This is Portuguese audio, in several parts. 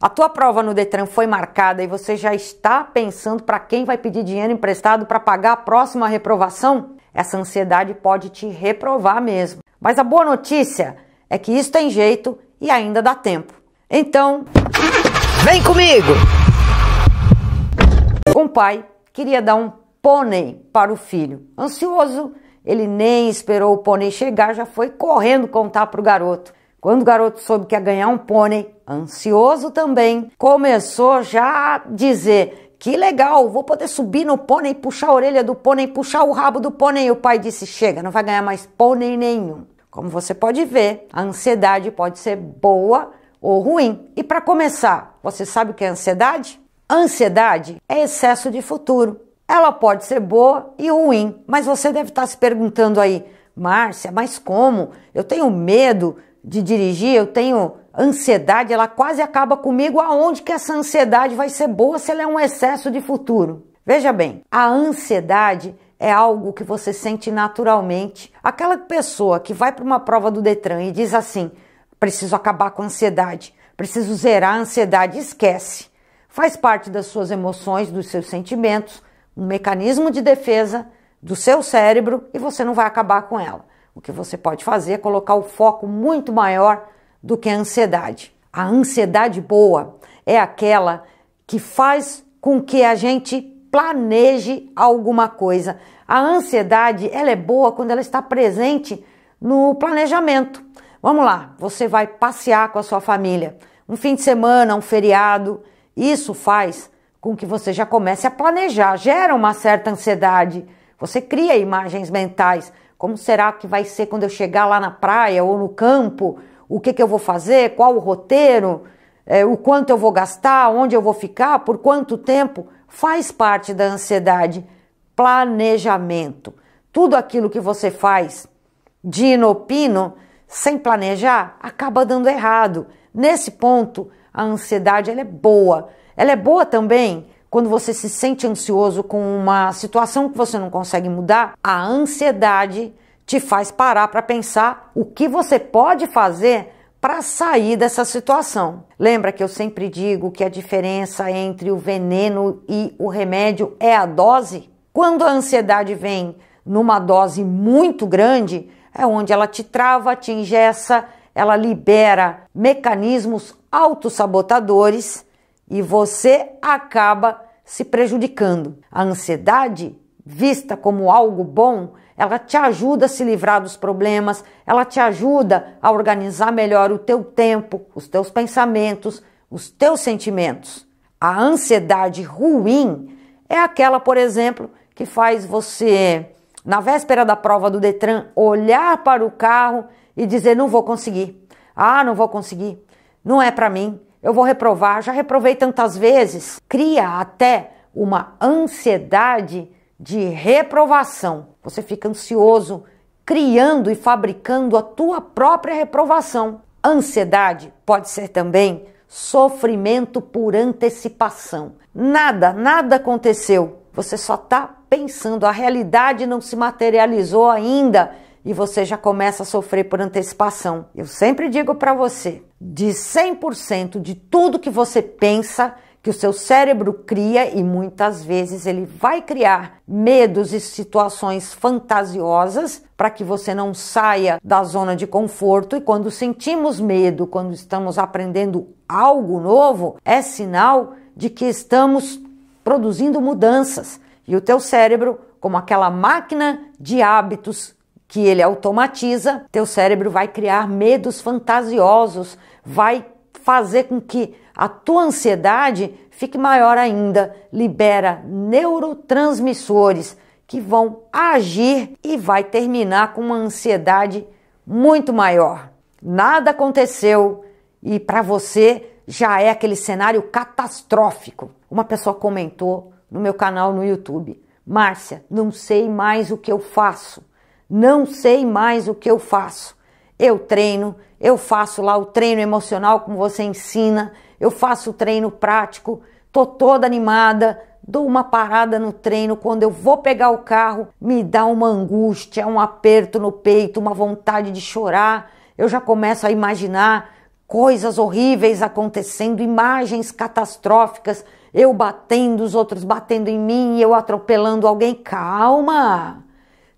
A tua prova no Detran foi marcada e você já está pensando para quem vai pedir dinheiro emprestado para pagar a próxima reprovação? Essa ansiedade pode te reprovar mesmo. Mas a boa notícia é que isso tem jeito e ainda dá tempo. Então, vem comigo! Um pai queria dar um pônei para o filho. Ansioso, ele nem esperou o pônei chegar, já foi correndo contar para o garoto. Quando o garoto soube que ia ganhar um pônei, ansioso também, começou já a dizer: Que legal, vou poder subir no pônei, puxar a orelha do pônei, puxar o rabo do pônei. E o pai disse: Chega, não vai ganhar mais pônei nenhum. Como você pode ver, a ansiedade pode ser boa ou ruim. E para começar, você sabe o que é ansiedade? Ansiedade é excesso de futuro. Ela pode ser boa e ruim, mas você deve estar se perguntando aí, Márcia, mas como? Eu tenho medo de dirigir, eu tenho ansiedade, ela quase acaba comigo. Aonde que essa ansiedade vai ser boa se ela é um excesso de futuro? Veja bem, a ansiedade é algo que você sente naturalmente. Aquela pessoa que vai para uma prova do Detran e diz assim: preciso acabar com a ansiedade, preciso zerar a ansiedade, esquece. Faz parte das suas emoções, dos seus sentimentos, um mecanismo de defesa do seu cérebro e você não vai acabar com ela. O que você pode fazer é colocar o foco muito maior do que a ansiedade. A ansiedade boa é aquela que faz com que a gente planeje alguma coisa. A ansiedade, ela é boa quando ela está presente no planejamento. Vamos lá, você vai passear com a sua família, um fim de semana, um feriado, isso faz com que você já comece a planejar, gera uma certa ansiedade. Você cria imagens mentais, como será que vai ser quando eu chegar lá na praia ou no campo? O que, que eu vou fazer? Qual o roteiro? É, o quanto eu vou gastar? Onde eu vou ficar? Por quanto tempo? Faz parte da ansiedade. Planejamento. Tudo aquilo que você faz de inopino, sem planejar, acaba dando errado. Nesse ponto, a ansiedade ela é boa. Ela é boa também quando você se sente ansioso com uma situação que você não consegue mudar, a ansiedade te faz parar para pensar o que você pode fazer para sair dessa situação. Lembra que eu sempre digo que a diferença entre o veneno e o remédio é a dose? Quando a ansiedade vem numa dose muito grande, é onde ela te trava, te ingessa, ela libera mecanismos autossabotadores e você acaba se prejudicando. A ansiedade, vista como algo bom, ela te ajuda a se livrar dos problemas, ela te ajuda a organizar melhor o teu tempo, os teus pensamentos, os teus sentimentos. A ansiedade ruim é aquela, por exemplo, que faz você, na véspera da prova do Detran, olhar para o carro e dizer: não vou conseguir. Ah, não vou conseguir. Não é para mim eu vou reprovar, já reprovei tantas vezes. Cria até uma ansiedade de reprovação. Você fica ansioso, criando e fabricando a tua própria reprovação. Ansiedade pode ser também sofrimento por antecipação. Nada, nada aconteceu. Você só está pensando, a realidade não se materializou ainda e você já começa a sofrer por antecipação. Eu sempre digo para você, de 100% de tudo que você pensa, que o seu cérebro cria e muitas vezes ele vai criar medos e situações fantasiosas para que você não saia da zona de conforto e quando sentimos medo, quando estamos aprendendo algo novo, é sinal de que estamos produzindo mudanças e o teu cérebro, como aquela máquina de hábitos que ele automatiza, teu cérebro vai criar medos fantasiosos, vai fazer com que a tua ansiedade fique maior ainda, libera neurotransmissores que vão agir e vai terminar com uma ansiedade muito maior. Nada aconteceu e para você já é aquele cenário catastrófico. Uma pessoa comentou no meu canal no YouTube: Márcia, não sei mais o que eu faço não sei mais o que eu faço. Eu treino, eu faço lá o treino emocional como você ensina, eu faço o treino prático, tô toda animada, dou uma parada no treino, quando eu vou pegar o carro, me dá uma angústia, um aperto no peito, uma vontade de chorar. Eu já começo a imaginar coisas horríveis acontecendo, imagens catastróficas, eu batendo, os outros batendo em mim, eu atropelando alguém. Calma!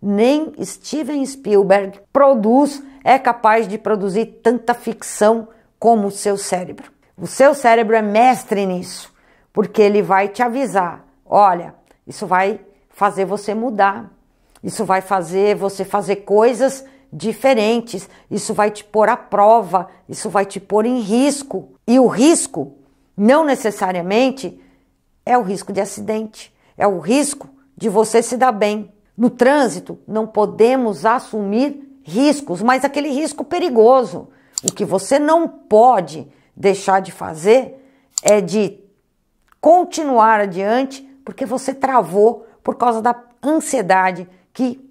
Nem Steven Spielberg produz, é capaz de produzir tanta ficção como o seu cérebro. O seu cérebro é mestre nisso, porque ele vai te avisar: olha, isso vai fazer você mudar, isso vai fazer você fazer coisas diferentes, isso vai te pôr à prova, isso vai te pôr em risco. E o risco não necessariamente é o risco de acidente, é o risco de você se dar bem. No trânsito, não podemos assumir riscos, mas aquele risco perigoso. O que você não pode deixar de fazer é de continuar adiante porque você travou por causa da ansiedade que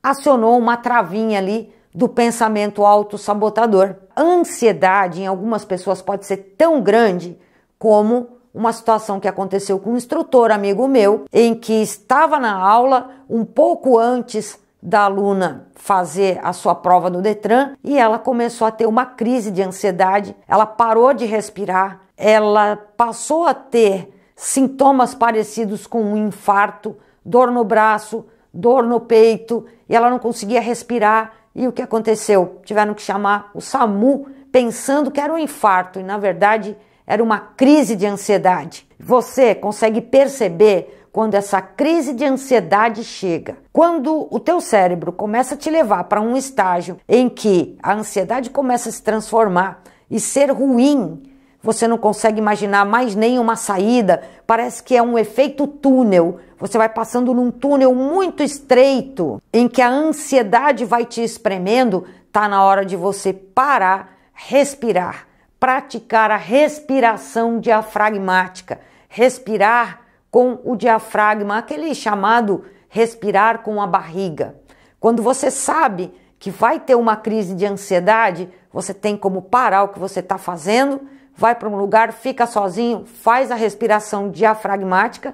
acionou uma travinha ali do pensamento autossabotador. Ansiedade em algumas pessoas pode ser tão grande como uma situação que aconteceu com um instrutor amigo meu, em que estava na aula um pouco antes da aluna fazer a sua prova no Detran e ela começou a ter uma crise de ansiedade, ela parou de respirar, ela passou a ter sintomas parecidos com um infarto, dor no braço, dor no peito, e ela não conseguia respirar. E o que aconteceu? Tiveram que chamar o SAMU pensando que era um infarto e na verdade era uma crise de ansiedade. Você consegue perceber quando essa crise de ansiedade chega. Quando o teu cérebro começa a te levar para um estágio em que a ansiedade começa a se transformar e ser ruim, você não consegue imaginar mais nenhuma saída, parece que é um efeito túnel. Você vai passando num túnel muito estreito em que a ansiedade vai te espremendo, tá na hora de você parar, respirar praticar a respiração diafragmática, respirar com o diafragma, aquele chamado respirar com a barriga. Quando você sabe que vai ter uma crise de ansiedade, você tem como parar o que você está fazendo, vai para um lugar, fica sozinho, faz a respiração diafragmática.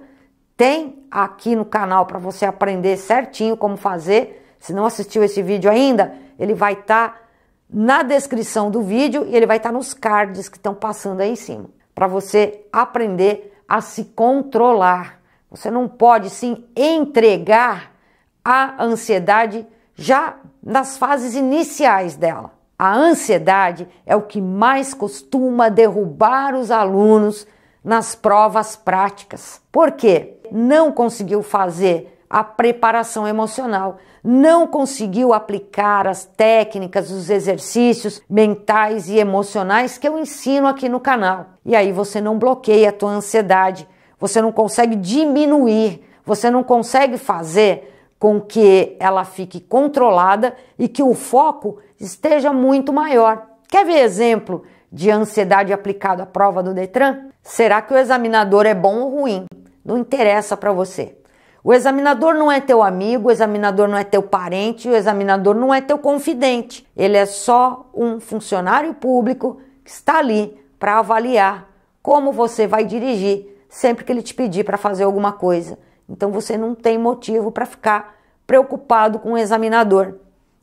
Tem aqui no canal para você aprender certinho como fazer. Se não assistiu esse vídeo ainda, ele vai estar. Tá na descrição do vídeo e ele vai estar tá nos cards que estão passando aí em cima, para você aprender a se controlar. Você não pode se entregar à ansiedade já nas fases iniciais dela. A ansiedade é o que mais costuma derrubar os alunos nas provas práticas. Por quê? Não conseguiu fazer a preparação emocional, não conseguiu aplicar as técnicas, os exercícios mentais e emocionais que eu ensino aqui no canal. E aí você não bloqueia a tua ansiedade, você não consegue diminuir, você não consegue fazer com que ela fique controlada e que o foco esteja muito maior. Quer ver exemplo de ansiedade aplicada à prova do Detran? Será que o examinador é bom ou ruim? Não interessa para você. O examinador não é teu amigo, o examinador não é teu parente, o examinador não é teu confidente. Ele é só um funcionário público que está ali para avaliar como você vai dirigir sempre que ele te pedir para fazer alguma coisa. Então você não tem motivo para ficar preocupado com o examinador.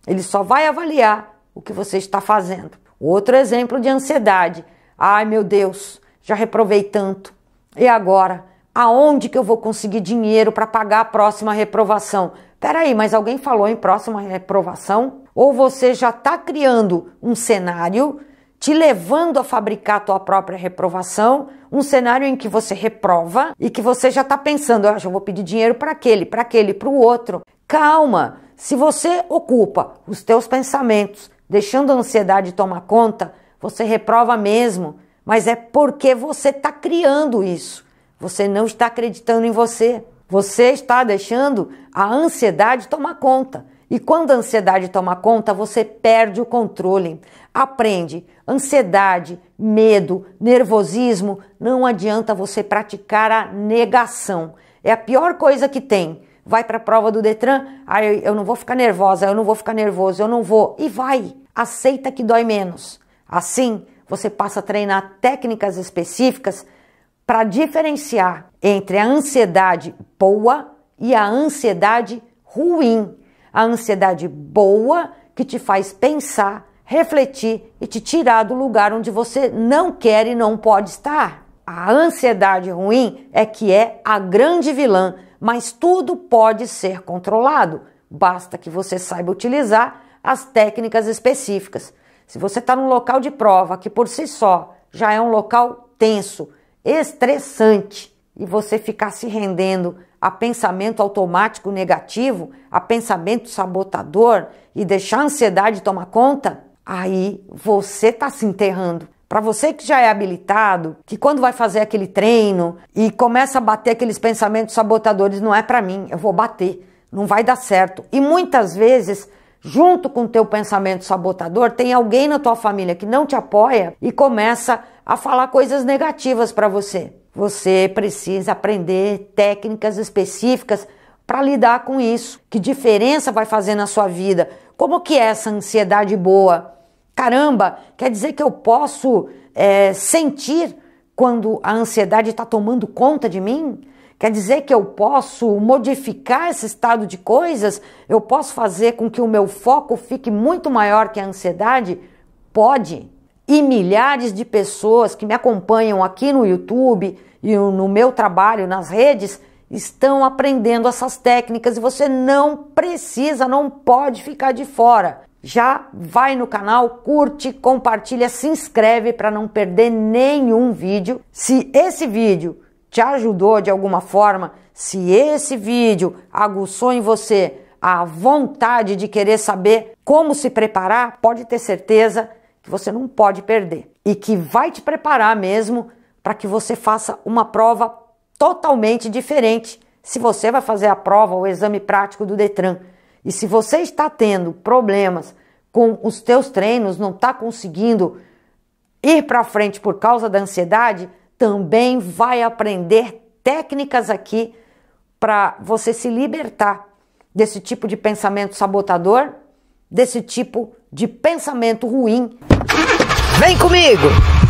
Ele só vai avaliar o que você está fazendo. Outro exemplo de ansiedade. Ai meu Deus, já reprovei tanto. E agora? aonde que eu vou conseguir dinheiro para pagar a próxima reprovação? Peraí, mas alguém falou em próxima reprovação? Ou você já está criando um cenário te levando a fabricar a tua própria reprovação, um cenário em que você reprova e que você já está pensando, ah, eu vou pedir dinheiro para aquele, para aquele, para o outro. Calma, se você ocupa os teus pensamentos, deixando a ansiedade tomar conta, você reprova mesmo, mas é porque você está criando isso. Você não está acreditando em você. Você está deixando a ansiedade tomar conta. E quando a ansiedade toma conta, você perde o controle. Aprende. Ansiedade, medo, nervosismo, não adianta você praticar a negação. É a pior coisa que tem. Vai para a prova do Detran, aí ah, eu não vou ficar nervosa, eu não vou ficar nervoso, eu não vou. E vai. Aceita que dói menos. Assim, você passa a treinar técnicas específicas para diferenciar entre a ansiedade boa e a ansiedade ruim. A ansiedade boa que te faz pensar, refletir e te tirar do lugar onde você não quer e não pode estar. A ansiedade ruim é que é a grande vilã, mas tudo pode ser controlado, basta que você saiba utilizar as técnicas específicas. Se você está num local de prova que por si só já é um local tenso, estressante e você ficar se rendendo a pensamento automático negativo, a pensamento sabotador e deixar a ansiedade tomar conta, aí você está se enterrando. Para você que já é habilitado, que quando vai fazer aquele treino e começa a bater aqueles pensamentos sabotadores, não é para mim, eu vou bater, não vai dar certo. E muitas vezes junto com o teu pensamento sabotador, tem alguém na tua família que não te apoia e começa a falar coisas negativas para você. Você precisa aprender técnicas específicas para lidar com isso. Que diferença vai fazer na sua vida? Como que é essa ansiedade boa? Caramba, quer dizer que eu posso é, sentir quando a ansiedade está tomando conta de mim? Quer dizer que eu posso modificar esse estado de coisas? Eu posso fazer com que o meu foco fique muito maior que a ansiedade? Pode. E milhares de pessoas que me acompanham aqui no YouTube e no meu trabalho nas redes estão aprendendo essas técnicas e você não precisa, não pode ficar de fora. Já vai no canal, curte, compartilha, se inscreve para não perder nenhum vídeo. Se esse vídeo te ajudou de alguma forma, se esse vídeo aguçou em você a vontade de querer saber como se preparar, pode ter certeza que você não pode perder e que vai te preparar mesmo para que você faça uma prova totalmente diferente. Se você vai fazer a prova, o exame prático do Detran, e se você está tendo problemas com os teus treinos, não está conseguindo ir para frente por causa da ansiedade, também vai aprender técnicas aqui para você se libertar desse tipo de pensamento sabotador, desse tipo de pensamento ruim. Vem comigo!